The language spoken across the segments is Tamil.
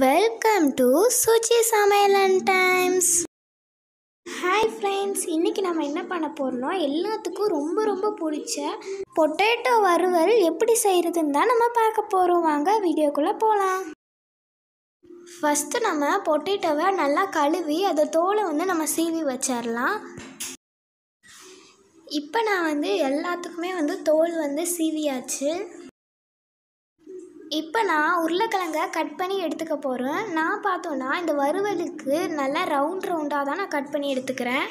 வெல்கம் டு சுச்சி சமையல் அண்ட் டைம்ஸ் ஹாய் ஃப்ரெண்ட்ஸ் இன்றைக்கி நம்ம என்ன பண்ண போகிறோம்னா எல்லாத்துக்கும் ரொம்ப ரொம்ப பிடிச்ச பொட்டேட்டோ வறுவல் எப்படி செய்கிறதுன்னு தான் நம்ம பார்க்க போகிறோம் வாங்க வீடியோக்குள்ளே போகலாம் ஃபஸ்ட்டு நம்ம பொட்டேட்டோவை நல்லா கழுவி அதை தோலை வந்து நம்ம சீவி வச்சிடலாம் இப்போ நான் வந்து எல்லாத்துக்குமே வந்து தோல் வந்து சீவியாச்சு இப்போ நான் உருளைக்கிழங்க கட் பண்ணி எடுத்துக்க போகிறேன் நான் பார்த்தோன்னா இந்த வறுவலுக்கு நல்லா ரவுண்ட் ரவுண்டாக தான் நான் கட் பண்ணி எடுத்துக்கிறேன்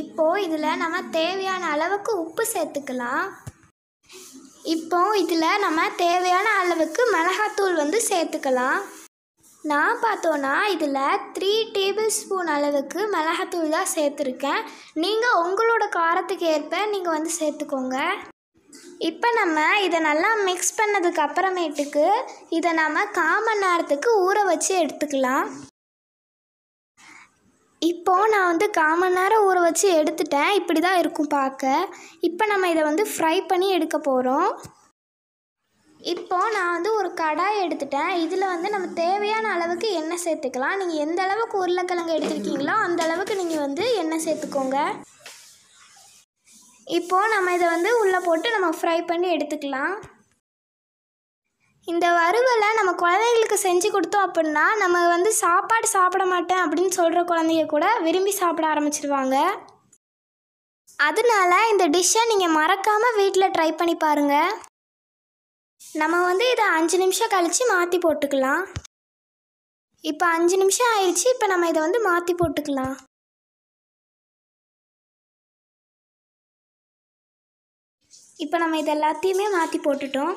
இப்போது இதில் நம்ம தேவையான அளவுக்கு உப்பு சேர்த்துக்கலாம் இப்போ இதில் நம்ம தேவையான அளவுக்கு மிளகாத்தூள் வந்து சேர்த்துக்கலாம் நான் பார்த்தோன்னா இதில் த்ரீ டேபிள் ஸ்பூன் அளவுக்கு மிளகாத்தூள் தான் சேர்த்துருக்கேன் நீங்கள் உங்களோட காரத்துக்கு ஏற்ப நீங்கள் வந்து சேர்த்துக்கோங்க இப்போ நம்ம இதை நல்லா மிக்ஸ் பண்ணதுக்கு அப்புறமேட்டுக்கு இதை நம்ம காமன் நேரத்துக்கு ஊற வச்சு எடுத்துக்கலாம் இப்போது நான் வந்து காமன் நேரம் ஊற வச்சு எடுத்துட்டேன் இப்படி தான் இருக்கும் பார்க்க இப்போ நம்ம இதை வந்து ஃப்ரை பண்ணி எடுக்க போகிறோம் இப்போது நான் வந்து ஒரு கடாய் எடுத்துட்டேன் இதில் வந்து நம்ம தேவையான அளவுக்கு எண்ணெய் சேர்த்துக்கலாம் நீங்கள் எந்த அளவுக்கு உருளைக்கிழங்கு எடுத்துருக்கீங்களோ அந்த அளவுக்கு நீங்கள் வந்து எண்ணெய் சேர்த்துக்கோங்க இப்போது நம்ம இதை வந்து உள்ளே போட்டு நம்ம ஃப்ரை பண்ணி எடுத்துக்கலாம் இந்த வறுவலை நம்ம குழந்தைங்களுக்கு செஞ்சு கொடுத்தோம் அப்படின்னா நம்ம வந்து சாப்பாடு சாப்பிட மாட்டேன் அப்படின்னு சொல்கிற குழந்தைய கூட விரும்பி சாப்பிட ஆரம்பிச்சிருவாங்க அதனால இந்த டிஷ்ஷை நீங்கள் மறக்காமல் வீட்டில் ட்ரை பண்ணி பாருங்கள் நம்ம வந்து இதை அஞ்சு நிமிஷம் கழித்து மாற்றி போட்டுக்கலாம் இப்போ அஞ்சு நிமிஷம் ஆயிடுச்சு இப்போ நம்ம இதை வந்து மாற்றி போட்டுக்கலாம் இப்போ நம்ம இது எல்லாத்தையுமே மாற்றி போட்டுட்டோம்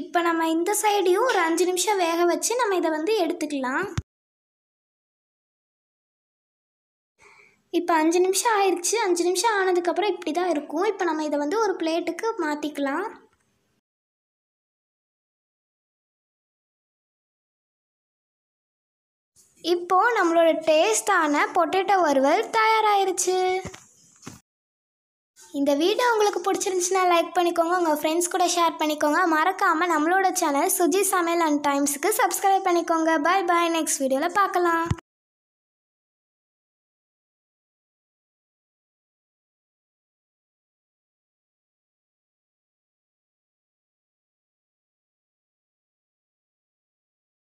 இப்போ நம்ம இந்த சைடையும் ஒரு அஞ்சு நிமிஷம் வேக வச்சு நம்ம இதை வந்து எடுத்துக்கலாம் இப்போ அஞ்சு நிமிஷம் ஆயிடுச்சு அஞ்சு நிமிஷம் ஆனதுக்கப்புறம் இப்படி தான் இருக்கும் இப்போ நம்ம இதை வந்து ஒரு பிளேட்டுக்கு மாற்றிக்கலாம் இப்போது நம்மளோட டேஸ்டான பொட்டேட்டோ வறுவல் தயாராகிருச்சு இந்த வீடியோ உங்களுக்கு பிடிச்சிருந்துச்சுன்னா லைக் பண்ணிக்கோங்க உங்கள் ஃப்ரெண்ட்ஸ் கூட ஷேர் பண்ணிக்கோங்க மறக்காமல் நம்மளோட சேனல் சுஜி சமையல் அண்ட் டைம்ஸுக்கு சப்ஸ்கிரைப் பண்ணிக்கோங்க பாய் பாய் நெக்ஸ்ட் வீடியோவில் பார்க்கலாம்